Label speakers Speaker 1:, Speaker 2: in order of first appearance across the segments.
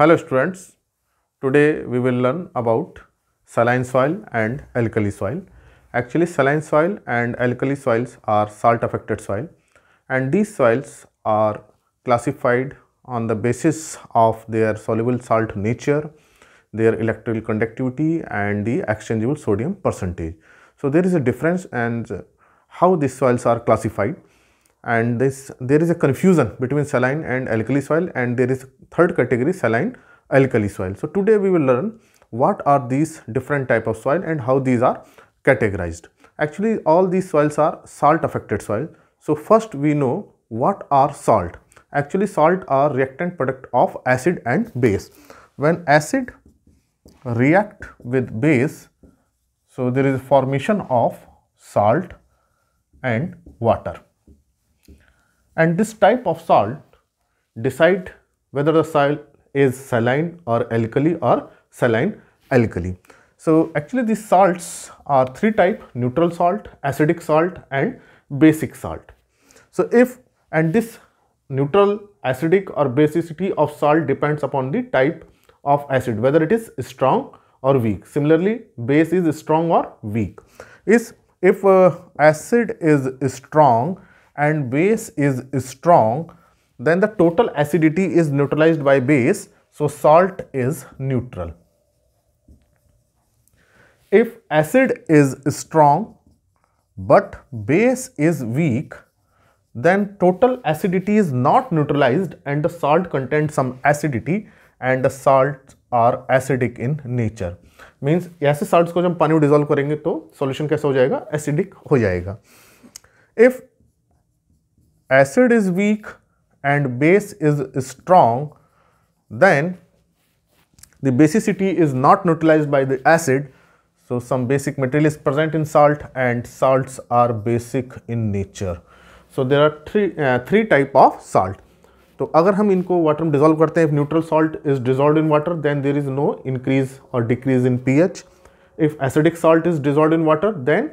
Speaker 1: Hello students, today we will learn about saline soil and alkali soil. Actually saline soil and alkali soils are salt affected soil and these soils are classified on the basis of their soluble salt nature, their electrical conductivity and the exchangeable sodium percentage. So there is a difference and how these soils are classified and this there is a confusion between saline and alkali soil and there is third category saline alkali soil. So today we will learn what are these different type of soil and how these are categorized. Actually all these soils are salt affected soil. So first we know what are salt. Actually salt are reactant product of acid and base. When acid react with base, so there is formation of salt and water and this type of salt decide whether the soil is saline or alkali or saline alkali. So actually these salts are three type neutral salt, acidic salt and basic salt. So if and this neutral acidic or basicity of salt depends upon the type of acid whether it is strong or weak. Similarly base is strong or weak. Is if uh, acid is strong and base is strong, then the total acidity is neutralized by base, so salt is neutral. If acid is strong but base is weak, then total acidity is not neutralized and the salt contains some acidity and the salts are acidic in nature. means ऐसे salts को जब पानी में dissolve करेंगे तो solution कैसा हो जाएगा एसिडिक हो जाएगा if acid is weak and base is strong, then the basicity is not neutralized by the acid. So, some basic material is present in salt and salts are basic in nature. So, there are three, uh, three type of salt. So, agar hum inko water dissolve water, hai, if neutral salt is dissolved in water, then there is no increase or decrease in pH. If acidic salt is dissolved in water, then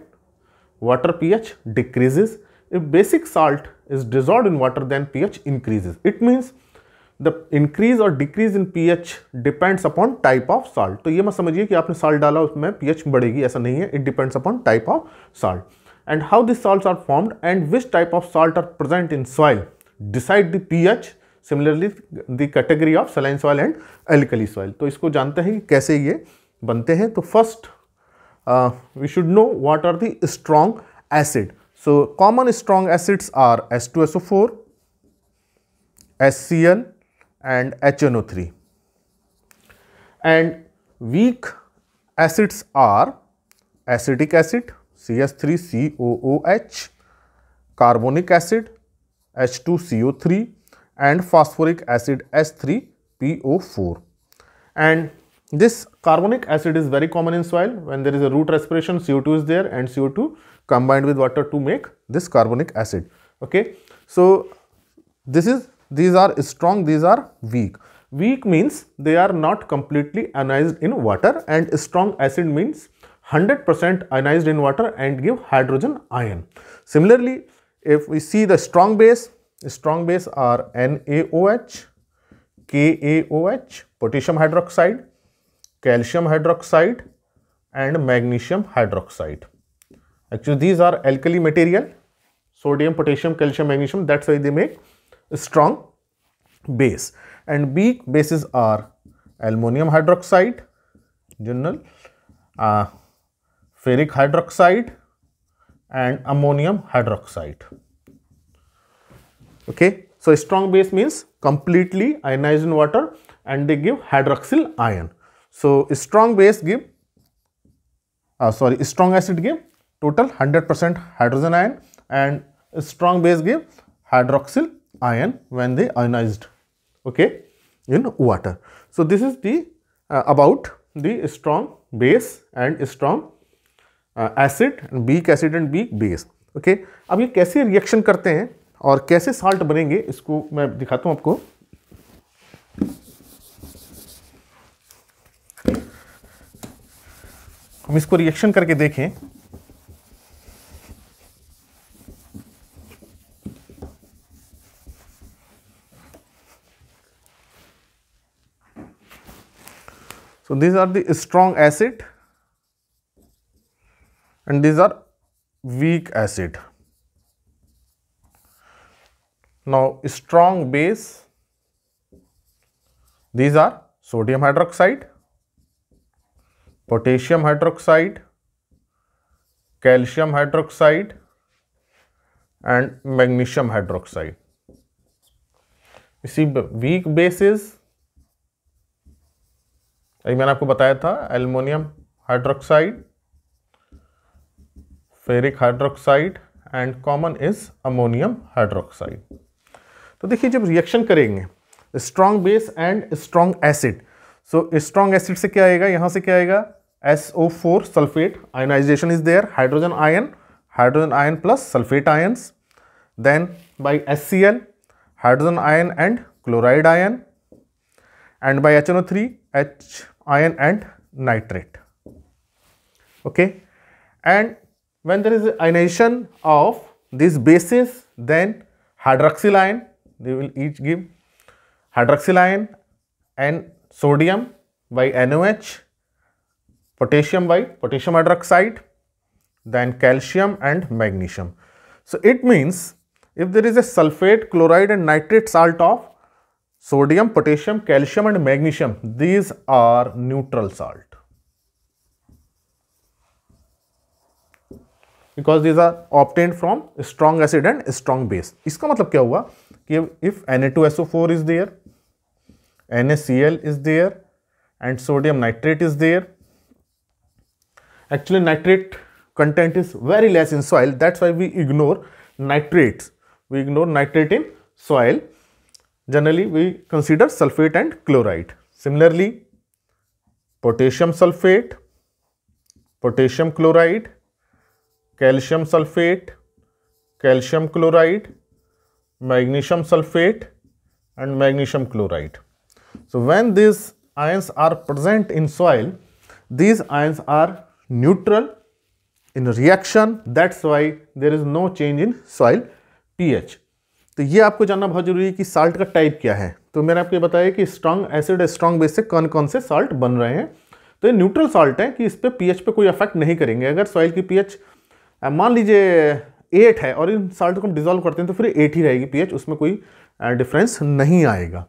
Speaker 1: water pH decreases. if basic salt is dissolved in water then pH increases. It means the increase or decrease in pH depends upon type of salt. to ye mat samjhiye ki aapne salt dala usme pH badhegi aisa nahi hai It depends upon type of salt. And how these salts are formed and which type of salt are present in soil decide the pH. Similarly, the category of saline soil and alkali soil. to isko jante hain ki kaise ye bante hain to first uh, we should know what are the strong acid. So, common strong acids are H2SO4, HCl and HNO3 and weak acids are acetic acid CH3COOH, carbonic acid H2CO3 and phosphoric acid s 3 po 4 and this carbonic acid is very common in soil when there is a root respiration CO2 is there and CO2 combined with water to make this carbonic acid. Okay. So, this is these are strong, these are weak. Weak means they are not completely ionized in water and strong acid means 100% ionized in water and give hydrogen ion. Similarly, if we see the strong base, strong base are NaOH, KaOH, potassium hydroxide, calcium hydroxide and magnesium hydroxide. Actually, these are alkali material, sodium, potassium, calcium, magnesium. That's why they make strong base. And weak bases are aluminum hydroxide, general, uh, ferric hydroxide, and ammonium hydroxide. Okay. So, strong base means completely ionized in water and they give hydroxyl ion. So, strong base give, uh, sorry, strong acid give total hundred percent hydrogen ion and strong base give hydroxyl ion when they ionize okay in water so this is the about the strong base and strong acid and weak acid and weak base okay अब ये कैसे reaction करते हैं और कैसे salt बनेंगे इसको मैं दिखाता हूँ आपको हम इसको रिएक्शन करके देखें So, these are the strong acid and these are weak acid. Now, strong base, these are sodium hydroxide, potassium hydroxide, calcium hydroxide and magnesium hydroxide. You see weak bases एक मैंने आपको बताया था aluminium hydroxide ferric hydroxide and common is ammonium hydroxide तो देखिए जब reaction करेंगे strong base and strong acid so strong acid से क्या आएगा यहां से क्या आएगा S O four sulphate ionisation is there hydrogen ion hydrogen ion plus sulphate ions hydrogen ion HCl chloride ion and chloride H N O HNO3 H iron and nitrate okay and when there is ionization of these bases then hydroxyl ion they will each give hydroxyl ion and sodium by NOH potassium by potassium hydroxide then calcium and magnesium so it means if there is a sulfate chloride and nitrate salt of sodium potassium calcium and magnesium these are neutral salt because these are obtained from strong acid and strong base इसका मतलब क्या हुआ कि if N A two S O four is there N S C L is there and sodium nitrate is there actually nitrate content is very less in soil that's why we ignore nitrate we ignore nitrate in soil generally we consider sulfate and chloride. Similarly, potassium sulfate, potassium chloride, calcium sulfate, calcium chloride, magnesium sulfate and magnesium chloride. So, when these ions are present in soil, these ions are neutral in reaction that is why there is no change in soil pH. तो ये आपको जानना बहुत जरूरी है कि salt का type क्या है तो मैंने आपको बताया कि स्ट्रांग एसिड स्ट्रॉन्ग बेस से कौन कौन से साल्ट बन रहे हैं तो ये न्यूट्रल साल्ट है कि इस पर पी पे कोई अफेक्ट नहीं करेंगे अगर सॉइल की पी मान लीजिए एट है और इन साल्ट को हम डिजोल्व करते हैं तो फिर एट ही रहेगी पी उसमें कोई डिफरेंस नहीं आएगा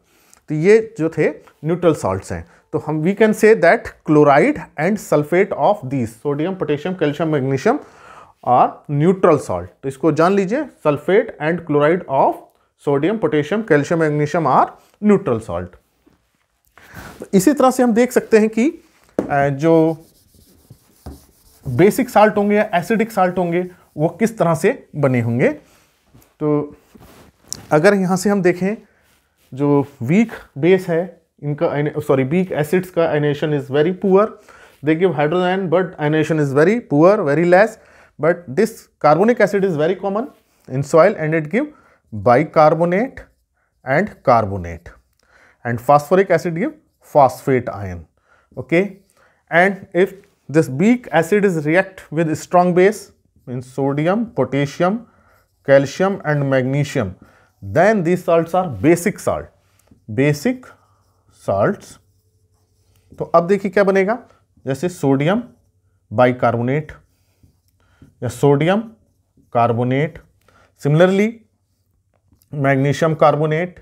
Speaker 1: तो ये जो थे न्यूट्रल सॉल्ट्स हैं तो हम we can say that chloride and sulphate of these sodium potassium calcium magnesium और न्यूट्रल सॉल्ट तो इसको जान लीजिए sulphate and chloride of sodium potassium calcium magnesium are neutral salt इसी तरह से हम देख सकते हैं कि जो बेसिक साल्ट होंगे या एसिडिक साल्ट होंगे वो किस तरह से बने होंगे तो अगर यहाँ से हम देखें जो वीक बेस है इनका सॉरी वीक एसिड्स का ionisation is very poor they give hydrogen but ionisation is very poor very less but this carbonic acid is very common in soil and it give bicarbonate and carbonate and phosphoric acid give phosphate ion okay and if this weak acid is react with strong base in sodium potassium calcium and magnesium then these salts are basic salt basic salts तो अब देखिए क्या बनेगा जैसे sodium bicarbonate या sodium carbonate similarly magnesium carbonate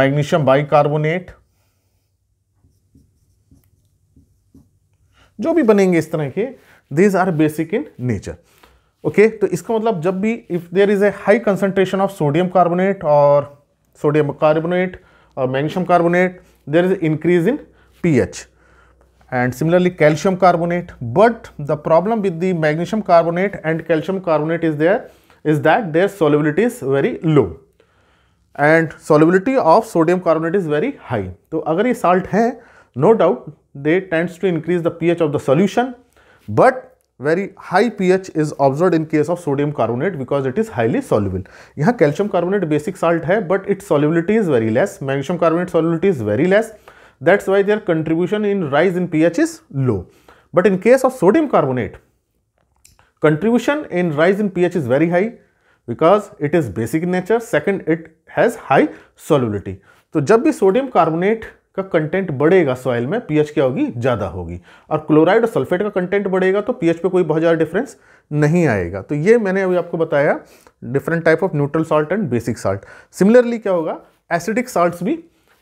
Speaker 1: magnesium bicarbonate जो भी बनेंगे इस तरह के these are basic in nature okay तो इसका मतलब जब भी if there is a high concentration of sodium carbonate और सोडियम कार्बोनेट और magnesium carbonate there is increase in pH and similarly calcium carbonate but the problem with the magnesium carbonate and calcium carbonate is there is that their solubility is very low and solubility of sodium carbonate is very high So, agar ये salt है no doubt they tends to increase the pH of the solution but very high pH is observed in case of sodium carbonate because it is highly soluble. Here, calcium carbonate basic salt है but its solubility is very less. Magnesium carbonate solubility is very less. That's why their contribution in rise in pH is low. But in case of sodium carbonate, contribution in rise in pH is very high because it is basic in nature. Second, it has high solubility. so jab bhi sodium carbonate का content बढ़ेगा soil में pH क्या होगी ज़्यादा होगी और chloride और sulphate का कंटेंट बढ़ेगा तो पीएच पे कोई बहुत ज़्यादा डिफरेंस नहीं आएगा तो ये मैंने अभी आपको बताया different type of neutral salt and basic salt similarly क्या होगा एसिडिक सॉल्ट्स भी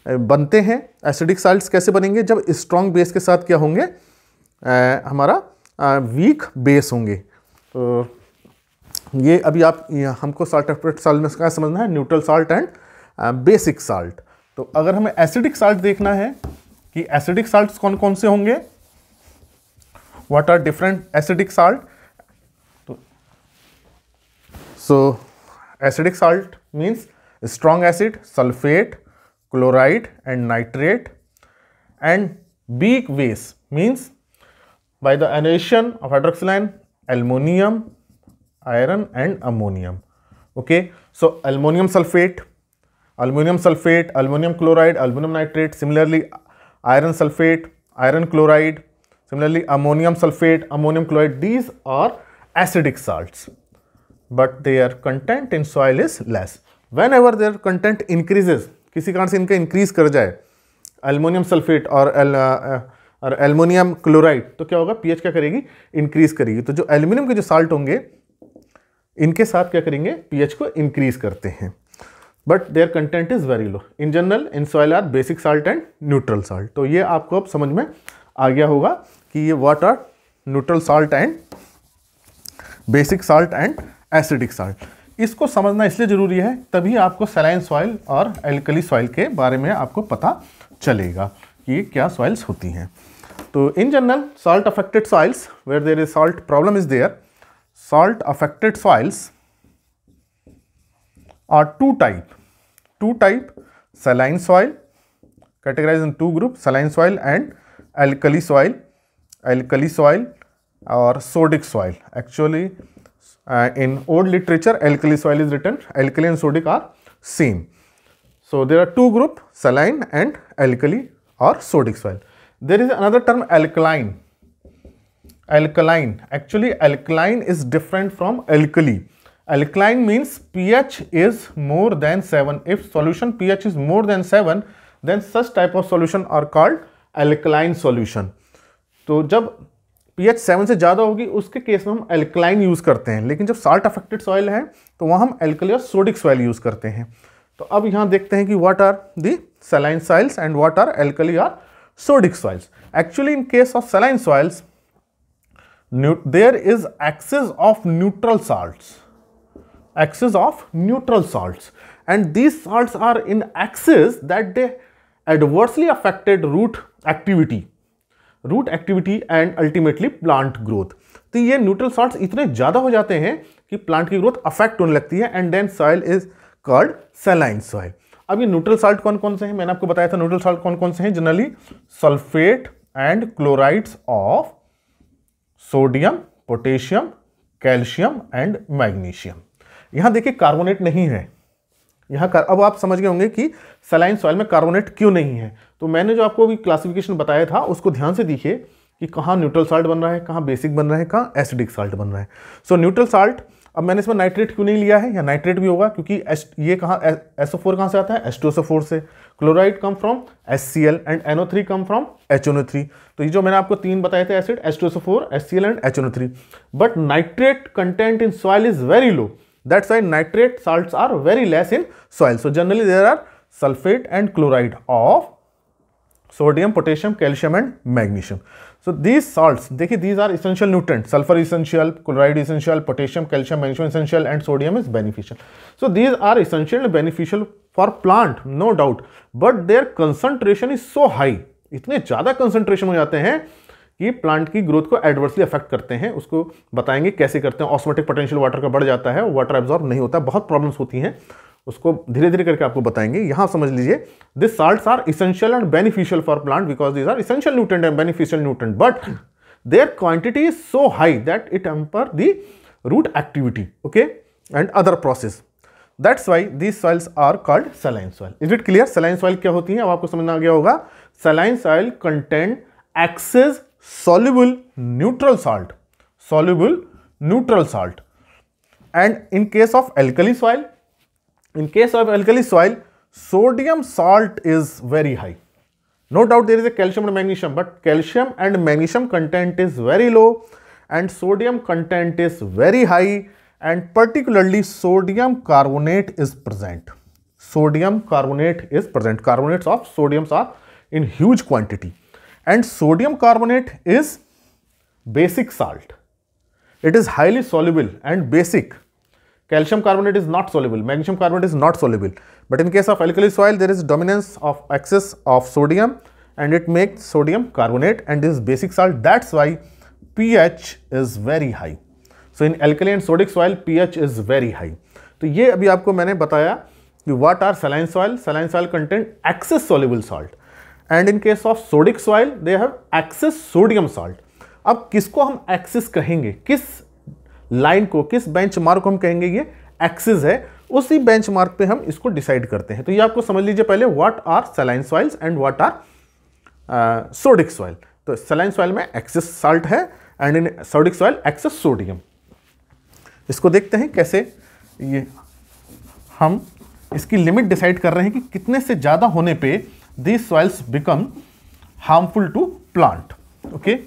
Speaker 1: बनते हैं एसिडिक साल्ट्स कैसे बनेंगे जब स्ट्रॉन्ग बेस के साथ क्या होंगे आ, हमारा आ, वीक बेस होंगे तो ये अभी आप हमको साल्ट एफरेट साल्ट में क्या समझना है neutral salt and basic salt तो अगर हमें एसिडिक साल्ट देखना है कि एसिडिक साल्ट कौन कौन से होंगे what are different acidic salt so acidic salt means strong acid sulphate chloride and nitrate and weak waste means by the addition of hydroxyline aluminium iron and ammonium okay so aluminium sulfate aluminium sulfate aluminium chloride aluminium nitrate similarly iron sulfate iron chloride similarly ammonium sulfate ammonium chloride these are acidic salts but their content in soil is less whenever their content increases किसी कारण से इनका increase कर जाए aluminium sulphate और L uh, uh, और aluminium chloride तो क्या होगा पीएच क्या करेगी इंक्रीज़ करेगी तो जो एल्यूमिनियम के जो साल्ट होंगे इनके साथ क्या करेंगे पीएच को इंक्रीज़ करते हैं but their content is very low in general in soil are basic salt and neutral salt तो ये आपको अब समझ में आ गया होगा कि ये what are neutral salt and basic salt and acidic salt इसको समझना इसलिए ज़रूरी है तभी आपको सेलाइन सॉइल और एल्कली सॉइल के बारे में आपको पता चलेगा कि क्या सॉइल्स होती हैं तो in general salt affected soils where there is salt problem is there salt affected soils are two type two type saline soil categorise in two group saline soil and alkali soil alkali soil और sodic soil actually Uh, in old literature, alkali soil is written. Alkali and sodic are same. So there are two group, saline and alkali or sodic soil. There is another term alkaline. Alkaline. Actually, alkaline is different from alkali. Alkaline means pH is more than 7. If solution pH is more than 7, then such type of solution are called alkaline solution. So, जब pH seven से ज़्यादा होगी उसके case में हम alkaline use करते हैं लेकिन जब साल्ट अफेक्टेड सॉइल है तो वहाँ हम एल्कली और सोडिक सॉइल यूज़ करते हैं तो अब यहाँ देखते हैं कि what are the saline soils and what are alkali are sodic soils actually in case of saline soils there is excess of neutral salt excess of neutral salt and these salt are in excess that they adversely affected root activity root activity and ultimately plant growth तो ये neutral salt इतने ज़्यादा हो जाते हैं कि plant की growth affect होने लगती है and then soil is called saline soil अब ये न्यूट्रल सॉल्ट कौन कौन से हैं मैंने आपको बताया था न्यूट्रल सॉल्ट कौन कौन से हैं generally sulphate and chlorides of sodium potassium calcium and magnesium यहाँ देखिए कार्बोनेट नहीं है यहाँ कर अब आप समझ गए होंगे कि सलाइन सॉइल में कार्बोनेट क्यों नहीं है तो मैंने जो आपको अभी क्लासिफिकेशन बताया था उसको ध्यान से देखिए कि कहाँ न्यूट्रल साल्ट बन रहा है कहाँ बेसिक बन रहा है कहाँ एसिडिक साल्ट बन रहा है सो न्यूट्रल साल्ट अब मैंने इसमें नाइट्रेट क्यों नहीं लिया है या नाइट्रेट भी होगा क्योंकि एस ये कहाँ एस ओ फोर कहाँ से आता है एस टू फोर से chloride come from S C L and N O three come from H O three तो ये जो मैंने आपको तीन बताए थे acid S two S O four S C L and H O three but nitrate content in soil is very low That's why nitrate salts are very less in soil. So generally there are sulfate and chloride of sodium, potassium, calcium and magnesium. So these salts, देखिए these are essential nutrients. Sulfur essential, chloride essential, potassium, calcium, magnesium essential and sodium is beneficial. So these are essential and beneficial for plant, no doubt. But their concentration is so high. इतने ज़्यादा concentration हो जाते हैं ये plant की growth को adversely affect करते हैं उसको बताएंगे कैसे करते हैं ऑस्मेटिक पोटेंशियल वाटर का बढ़ जाता है वाटर एब्जॉर्ब नहीं होता बहुत प्रॉब्लम्स होती हैं उसको धीरे धीरे करके आपको बताएंगे यहाँ समझ लीजिए this salt are essential and beneficial for plant because this are essential nutrient and beneficial nutrient but their quantity is so high that it hamper the root activity okay and other process that's why this soils are called saline soil is it clear saline soil क्या होती है अब आपको समझ में आ गया होगा saline soil content excess soluble neutral salt. Soluble neutral salt. And in case of alkali soil, in case of alkali soil, sodium salt is very high. No doubt there is a calcium and magnesium, but calcium and magnesium content is very low and sodium content is very high and particularly sodium carbonate is present. Sodium carbonate is present. Carbonates of sodiums are in huge quantity. And sodium carbonate is basic salt it is highly soluble and basic calcium carbonate is not soluble magnesium carbonate is not soluble but in case of alkali soil there is dominance of excess of sodium and it make sodium carbonate and is basic salt that's why P H is very high so in alkali and sodic soil P H is very high तो ये अभी आपको मैंने बताया कि what are saline soil saline soil content excess soluble salt and in case of sodic soil they have excess sodium salt अब किसको हम एक्सिस कहेंगे किस लाइन को किस बेंच मार्क को हम कहेंगे ये एक्सिस है उसी बेंच मार्क पर हम इसको डिसाइड करते हैं तो ये आपको समझ लीजिए पहले what are saline soils and what are sodic soil तो सलाइन सॉइल में एक्सेस सॉल्ट है and in sodic soil excess sodium इसको देखते हैं कैसे ये हम इसकी लिमिट डिसाइड कर रहे हैं कि कितने से ज़्यादा होने पे these soils become harmful to plant. Okay.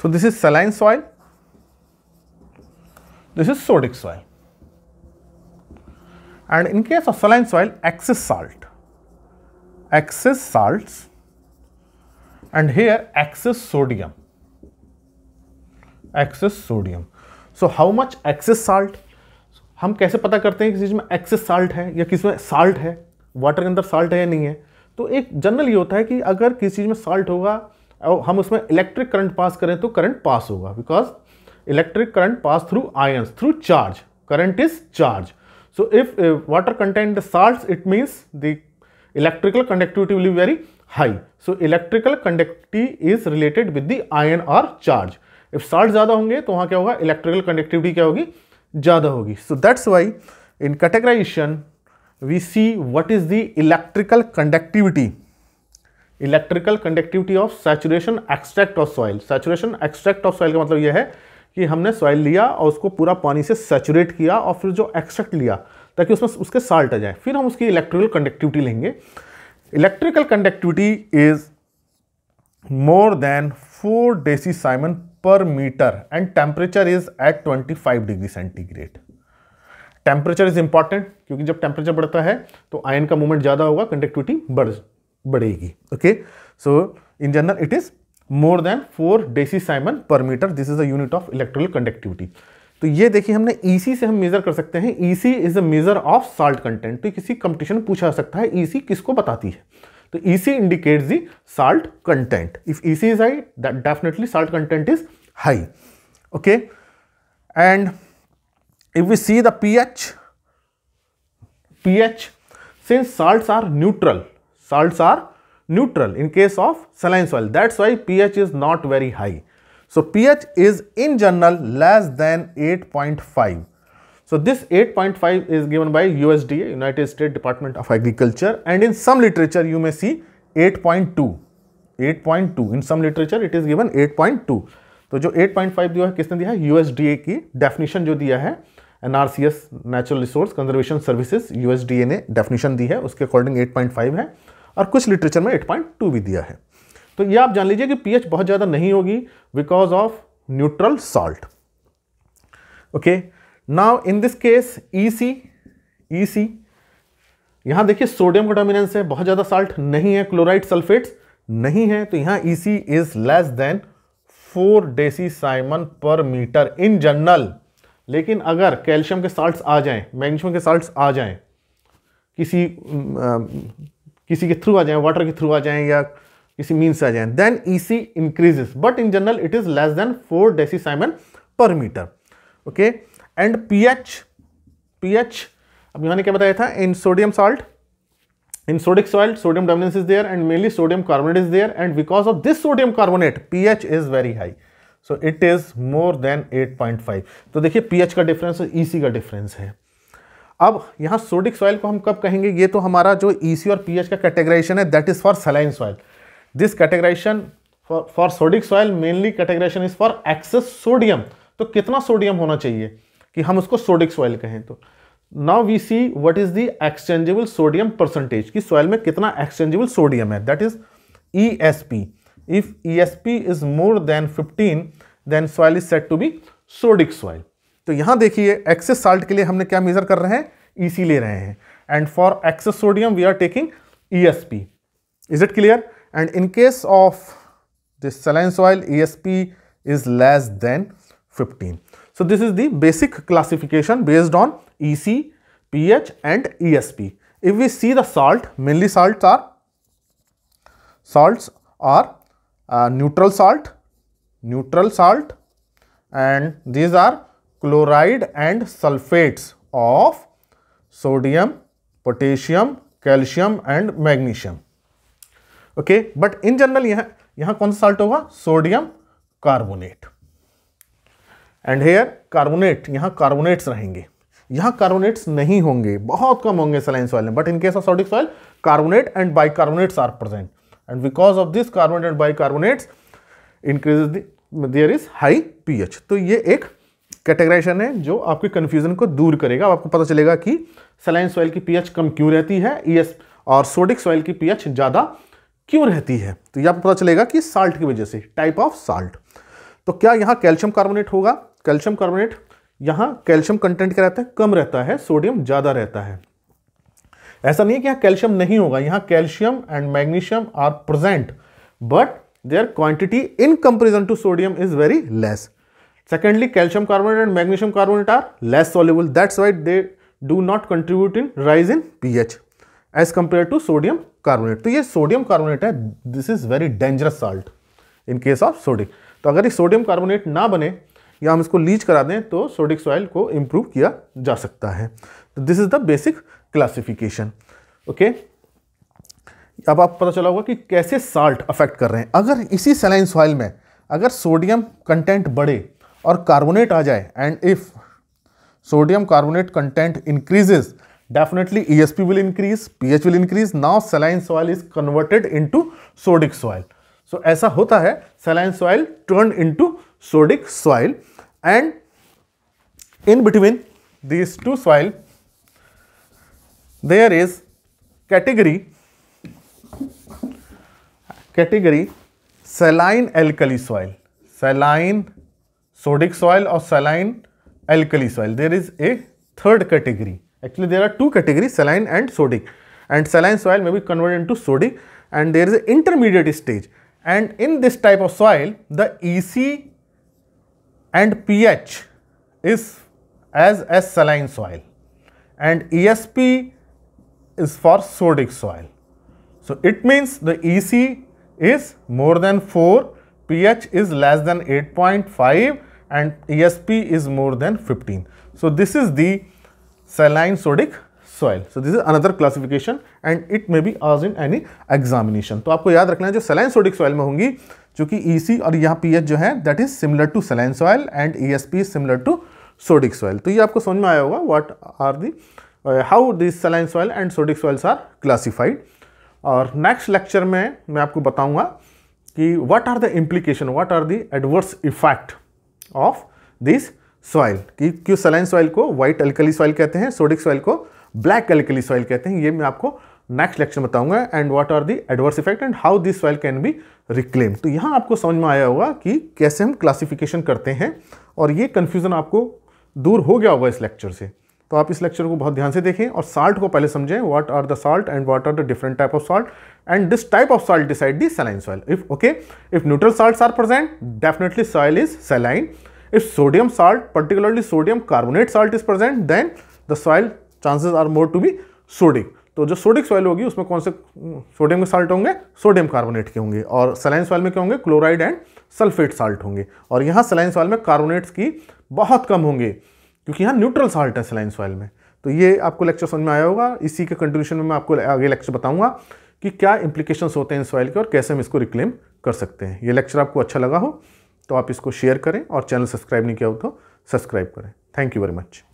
Speaker 1: So, this is saline soil, this is sodic soil and in case of saline soil excess salt excess salts and here excess sodium excess sodium so how much excess salt हम कैसे पता करते हैं कि चीज़ में access salt है या किस में साल्ट है वाटर के अंदर साल्ट है या नहीं है तो एक जनरल ये होता है कि अगर किसी चीज़ में साल्ट होगा और हम उसमें इलेक्ट्रिक करंट पास करें तो करंट पास होगा because electric current pass through ions through charge current is charge so if water water the salt it means the electrical conductivity will be very high. So electrical conductivity is related with the ion or charge. If salt zyada honge to wahan kya hoga electrical conductivity kya hogi zyada hogi So that's why in categorization we see what is the electrical conductivity. electrical conductivity of saturation extract of soil saturation extract of soil ka matlab ye hai कि हमने soil लिया और उसको पूरा पानी से saturate किया और फिर जो एक्सट्रैक्ट लिया ताकि उसमें उसके साल्ट आ जाए फिर हम उसकी इलेक्ट्रिकल कंडक्टिविटी लेंगे electrical conductivity is more than four deci Simon per metre and temperature is at 25 degree centigrade temperature is important क्योंकि जब टेम्परेचर बढ़ता है तो आयन का मूवमेंट ज़्यादा होगा कंडक्टिविटी बढ़ बढ़ेगी okay so in general it is more than four deci Simon per metre this is a unit of electrical conductivity तो ये देखिए हमने ईसी e से हम मेज़र कर सकते हैं EC is a measure of salt content तो किसी कंपटीशन पूछा सकता है ईसी e किसको बताती है तो EC indicates the salt content if EC is high definitely salt content is high okay and see the H P H since since are neutral neutral, are neutral in case of of saline that's why P H is not very high So pH is in general less than 8.5. So this 8.5 is given by USDA, United States Department of Agriculture and in some literature you may see 8.2. 8.2 in some literature it is given 8.2. तो जो 8.5 दिया है किसने दिया है USDA की definition जो दिया है NRCS natural resource conservation services USDA ने डेफिनेशन दी है उसके अकॉर्डिंग 8.5 है और कुछ लिटरेचर में 8.2 भी दिया है तो ये आप जान लीजिए कि पीएच बहुत ज़्यादा नहीं होगी because of neutral salt okay now in this case E C E C देखिए सोडियम का डोमिनेंस है बहुत ज़्यादा साल्ट नहीं है क्लोराइड सल्फेट नहीं है तो यहां E C is less than four deci Simon per metre in general लेकिन अगर कैल्शियम के साल्ट आ जाएं मैग्नीशियम के साल्ट आ जाएं किसी आ, किसी के थ्रू आ जाएं वाटर के थ्रू आ जाएं या इसी मीन्स आ जाए then EC increases but in general it is less than four decisiemens per metre okay and P H P H अब यहां क्या बताया था in sodium salt in sodic soil sodium dominance is there and mainly sodium carbonate is there and because of this sodium carbonate P H is very high so it is more than eight point five तो देखिए pH का difference और EC e का difference है अब यहां sodic soil को हम कब कहेंगे ये तो हमारा जो ईसी e और पी एच का कैटेगराइजेशन है that is for saline soil this categorisation for sodic soil mainly categorisation is for excess sodium तो कितना सोडियम होना चाहिए कि हम उसको सोडिक सॉइल कहें तो now we see what is the exchangeable sodium percentage कि सॉइल में कितना एक्सचेंजेबल सोडियम है that is E S P if ESP is more than 15 then soil is said to be sodic soil तो यहां देखिए access salt के लिए हमने क्या मेजर कर रहे हैं ईसी e ले रहे हैं and for excess sodium we are taking E S P is it clear And in case of this saline soil, ESP is less than 15. So this is the basic classification based on EC, pH and ESP. If we see the salt, mainly salts are salts are uh, neutral salt, neutral salt and these are chloride and sulfates of sodium, potassium, calcium and magnesium. Okay but in general यहां यहां कौन सा salt होगा sodium carbonate and हेयर carbonate यहां carbonates रहेंगे यहां carbonates नहीं होंगे बहुत कम होंगे सलाइन सॉइल में but in case of sodic soil carbonate and bicarbonates are present and because of this carbonate and bicarbonates increase there is high H तो ये एक कैटेगराइजेशन है जो आपके कन्फ्यूजन को दूर करेगा आपको पता चलेगा कि सलाइन सॉइल की पीएच कम क्यों रहती है ई और सोडिक सॉइल की पीएच ज़्यादा क्यों रहती है तो यहाँ पर पता चलेगा कि साल्ट की वजह से टाइप ऑफ साल्ट तो क्या यहाँ कैल्शियम कार्बोनेट होगा कैल्शियम कार्बोनेट यहाँ कैल्शियम कंटेंट क्या रहता है कम रहता है सोडियम ज़्यादा रहता है ऐसा नहीं है कि यहाँ कैल्शियम नहीं होगा यहाँ calcium and magnesium are present but their quantity in comparison to sodium is very less calcium carbonate and magnesium carbonate are less less that's why they do not contribute in rise in P H as compare to sodium carbonate तो ये sodium carbonate है this is very dangerous salt in case of sodic तो अगर ये sodium carbonate ना बने या हम इसको लीच करा दें तो सोडिक सॉइल को इम्प्रूव किया जा सकता है तो this is the basic classification okay अब आपको पता चला होगा कि कैसे साल्ट अफेक्ट कर रहे हैं अगर इसी सेलाइन सॉइल में अगर सोडियम कंटेंट बढ़े और कार्बोनेट आ जाए and if sodium carbonate content increases definitely ESP will increase, pH will increase. Now saline soil is converted into sodic soil. So ऐसा होता है saline soil turned into sodic soil and in between these two soil there is category category saline alkali soil saline sodic soil or saline alkali soil there is a third category Actually, there are two categories saline and sodic and saline soil may be converted into sodic and there is an intermediate stage and in this type of soil the EC and pH is as, a saline soil and ESP is for sodic soil. So, it means the EC is more than 4, pH is less than 8.5 and ESP is more than 15. So, this is the saline sodic soil. So this is another classification and it may be asked in any examination. तो आपको याद रखना है जो saline sodic soil में होंगी चूँकि EC और यहाँ pH जो है that is similar to saline soil and ESP is similar to sodic soil. तो ये आपको समझ में आया होगा what are the uh, how these saline soil and sodic soils are classified. और नेक्स्ट लेक्चर में मैं आपको बताऊंगा कि what are the implication what are the adverse effect of this soil क्यों सलाइन सॉइल को व्हाइट अल्कली सॉइल कहते हैं सोडिक सॉइल को ब्लैक अल्कली सॉइल कहते हैं ये मैं आपको नेक्स्ट लेक्चर बताऊंगा and what are the adverse effect and how this soil can be reclaim तो यहाँ आपको समझ में आया होगा कि कैसे हम क्लासिफिकेशन करते हैं और ये कन्फ्यूज़न आपको दूर हो गया होगा इस लेक्चर से तो आप इस लेक्चर को बहुत ध्यान से देखें और साल्ट को पहले समझें what are the salt and what are the different type of salt and this type of salt decide the saline soil if okay if neutral salt are present definitely soil is saline If sodium salt, particularly sodium carbonate salt is present, then the soil chances are more to be sodic. तो जो sodic soil होगी उसमें कौन से sodium हम्म, के salt होंगे sodium carbonate के होंगे और सलाइन सॉइल में क्या होंगे क्लोराइड एंड सल्फेट साल्ट होंगे और यहाँ सलाइन सॉइल में कार्बोनेट्स की बहुत कम होंगे क्योंकि यहाँ न्यूट्रल साल्ट है सलाइन सॉइल में तो ये आपको लेक्चर समझ में आया होगा इसी के कंट्रीब्यूशन में मैं आपको आगे लेक्चर बताऊंगा कि क्या इंप्लीकेशन होते हैं इन सॉइल के और कैसे हम इसको रिक्लेम कर सकते हैं ये लेक्चर आपको अच्छा लगा हो तो आप इसको शेयर करें और चैनल सब्सक्राइब नहीं किया हो तो सब्सक्राइब करें थैंक यू वेरी मच